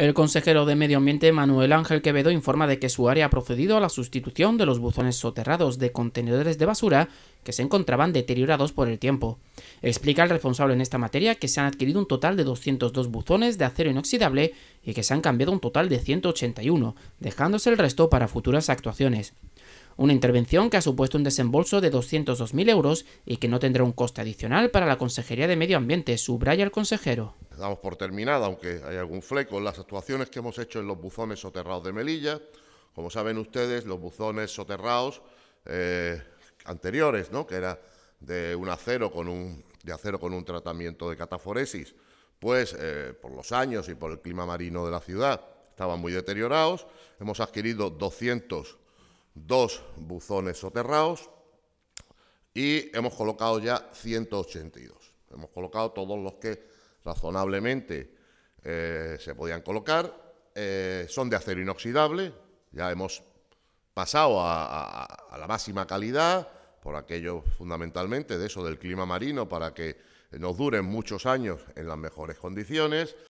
El consejero de Medio Ambiente Manuel Ángel Quevedo informa de que su área ha procedido a la sustitución de los buzones soterrados de contenedores de basura que se encontraban deteriorados por el tiempo. Explica el responsable en esta materia que se han adquirido un total de 202 buzones de acero inoxidable y que se han cambiado un total de 181, dejándose el resto para futuras actuaciones. Una intervención que ha supuesto un desembolso de 202.000 euros y que no tendrá un coste adicional para la Consejería de Medio Ambiente, subraya el consejero damos por terminada, aunque hay algún fleco, las actuaciones que hemos hecho en los buzones soterrados de Melilla. Como saben ustedes, los buzones soterrados eh, anteriores, ¿no? que era de un acero con un, de acero con un tratamiento de cataforesis, pues eh, por los años y por el clima marino de la ciudad estaban muy deteriorados. Hemos adquirido 202 buzones soterrados y hemos colocado ya 182. Hemos colocado todos los que razonablemente eh, se podían colocar. Eh, son de acero inoxidable, ya hemos pasado a, la máxima calidad, por aquello fundamentalmente de eso del clima marino, para que nos duren muchos años en las mejores condiciones.